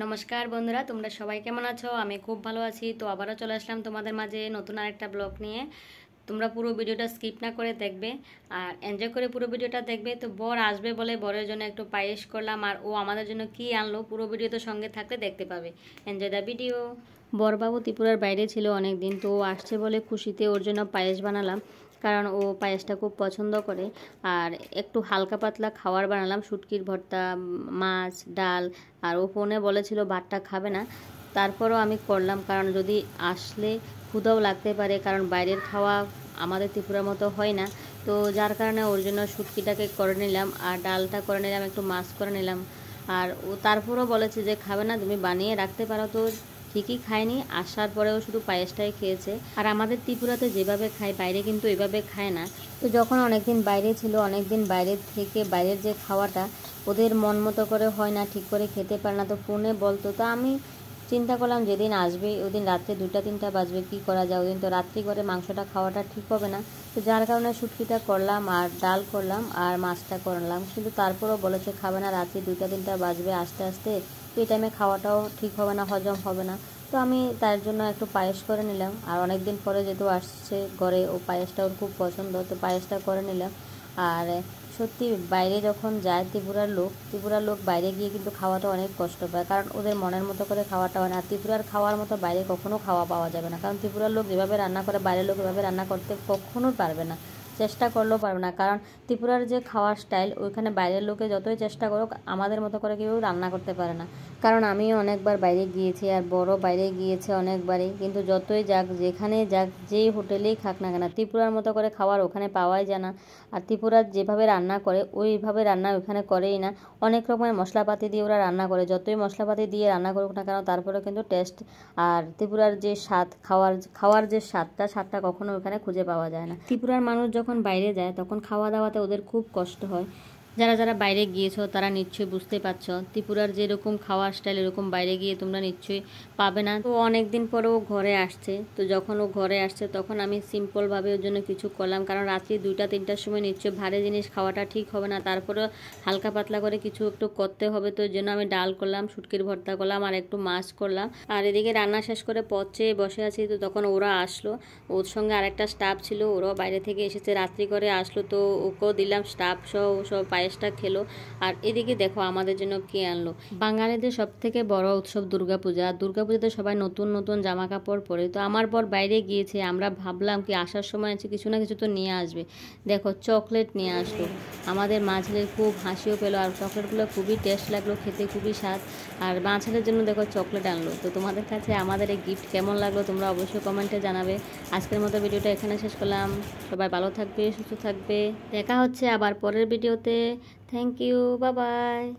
নমস্কার বন্ধুরা তোমরা সবাই কেমন আছো আমি খুব ভালো আছি তো আবারও চলে আসলাম তোমাদের মাঝে নতুন আরেকটা ব্লগ নিয়ে তোমরা পুরো ভিডিওটা স্কিপ না করে দেখবে আর এনজয় করে পুরো ভিডিওটা দেখবে তো বর আসবে বলে বরের জন্য একটু পায়েস করলাম আর ও আমাদের জন্য কি আনলো পুরো ভিডিও তো সঙ্গে থাকতে দেখতে পাবে এনজয় দ্য ভিডিও বরবাবু ত্রিপুরার বাইরে ছিল অনেক দিন তো ও আসছে বলে খুশিতে ওর জন্য পায়েস বানালাম কারণ ও পায়েসটা খুব পছন্দ করে আর একটু হালকা পাতলা খাওয়ার বানালাম শুটকির ভর্তা মাছ ডাল আর ও ফোনে বলেছিল ভাতটা খাবে না তারপরও আমি করলাম কারণ যদি আসলে ক্ষুদাও লাগতে পারে কারণ বাইরের খাওয়া আমাদের ত্রিপুরার মতো হয় না তো যার কারণে ওর জন্য শুটকিটাকে করে নিলাম আর ডালটা করে নিলাম একটু মাছ করে নিলাম আর ও তারপরও বলেছে যে খাবে না তুমি বানিয়ে রাখতে পারো তো ঠিকই খায়নি আসার পরেও শুধু পায়েসটাই খেয়েছে আর আমাদের ত্রিপুরাতে যেভাবে খায় বাইরে কিন্তু এভাবে খায় না তো যখন অনেকদিন বাইরে ছিল অনেকদিন বাইরে থেকে বাইরের যে খাওয়াটা ওদের মন মতো করে হয় না ঠিক করে খেতে পারে না তো ফোনে বলতো তো আমি চিন্তা করলাম যেদিন আসবে ওদিন রাত্রে দুটা তিনটা বাজবে কি করা যায় ওদিন তো রাত্রি করে মাংসটা খাওয়াটা ঠিক হবে না তো যার কারণে শুটকিটা করলাম আর ডাল করলাম আর মাছটা করলাম কিন্তু তারপরও বলেছে খাবে না রাত্রি দুটা তিনটা বাজবে আস্তে আস্তে তো এই টাইমে খাওয়াটাও ঠিক হবে না হজম হবে না তো আমি তার জন্য একটু পায়েস করে নিলাম আর অনেক দিন পরে যেহেতু আসছে ঘরে ও পায়েসটা ওর খুব পছন্দ তো পায়েসটা করে নিলাম আর সত্যি বাইরে যখন যায় ত্রিপুরার লোক ত্রিপুরার লোক বাইরে গিয়ে কিন্তু খাওয়াটা অনেক কষ্ট পায় কারণ ওদের মনের মতো করে খাওয়াটা হয় না আর ত্রিপুরার খাওয়ার মতো বাইরে কখনো খাওয়া পাওয়া যাবে না কারণ ত্রিপুরার লোক যেভাবে রান্না করে বাইরের লোক এভাবে রান্না করতে কখনো পারবে না চেষ্টা করলেও পারবে না কারণ ত্রিপুরার যে খাওয়ার স্টাইল ওইখানে বাইরের লোকে যতই চেষ্টা করুক আমাদের মতো করে কেউ রান্না করতে পারে না কারণ আমি অনেকবার বাইরে গিয়েছি আর বড় বাইরে গিয়েছে অনেকবারই কিন্তু যতই যাক যেখানে যাক যেই হোটেলেই খাক না কেন ত্রিপুরার মতো করে খাবার ওখানে পাওয়াই যায় না আর ত্রিপুরার যেভাবে রান্না করে ওইভাবে রান্না ওখানে করেই না অনেক রকমের মশলাপাতি দিয়ে ওরা রান্না করে যতই মশলাপাতি দিয়ে রান্না করুক না কেন তারপরে কিন্তু টেস্ট আর ত্রিপুরার যে স্বাদ খাওয়ার খাওয়ার যে স্বাদটা স্বাদটা কখনো ওখানে খুঁজে পাওয়া যায় না ত্রিপুরার মানুষ যখন বাইরে যায় তখন খাওয়া দাওয়াতে ওদের খুব কষ্ট হয় যারা যারা বাইরে গিয়েছো তারা নিশ্চয়ই বুঝতে পারছ ত্রিপুরার যেরকম খাওয়া স্টাইল এরকম বাইরে গিয়ে তোমরা নিশ্চয়ই পাবে না তো অনেক দিন পরে ও ঘরে আসছে তো যখন ও ঘরে আসছে তখন আমি সিম্পলভাবে ওর জন্য কিছু করলাম কারণ রাত্রি দুইটা তিনটার সময় নিশ্চয়ই ভারী জিনিস খাওয়াটা ঠিক হবে না তারপরে হালকা পাতলা করে কিছু একটু করতে হবে তো জন্য আমি ডাল করলাম শুটকির ভর্তা করলাম আর একটু মাছ করলাম আর এদিকে রান্না শেষ করে পচে বসে আছি তো তখন ওরা আসলো ওর সঙ্গে আরেকটা স্টাফ ছিল ওরাও বাইরে থেকে এসেছে রাত্রি করে আসলো তো ওকেও দিলাম স্টাফ সহ সব পায়েসটা খেলো আর এদিকে দেখো আমাদের জন্য কে আনলো বাঙালিদের সব থেকে বড় উৎসব দুর্গাপূজা আর দুর্গাপূজাতে সবাই নতুন নতুন জামা কাপড় পরে তো আমার পর বাইরে গিয়েছে আমরা ভাবলাম কি আসার সময় আছে কিছু না কিছু তো নিয়ে আসবে দেখো চকলেট নিয়ে আসলো আমাদের মা ছেলের খুব হাসিও পেলো আর চকলেটগুলো খুবই টেস্ট লাগলো খেতে খুবই স্বাদ আর মা ছেলের জন্য দেখো চকলেট আনলো তো তোমাদের কাছে আমাদের এই গিফট কেমন লাগলো তোমরা অবশ্যই কমেন্টে জানাবে আজকের মতো ভিডিওটা এখানে শেষ করলাম সবাই ভালো থাকবে সুস্থ থাকবে দেখা হচ্ছে আবার পরের ভিডিওতে Thank you. Bye bye.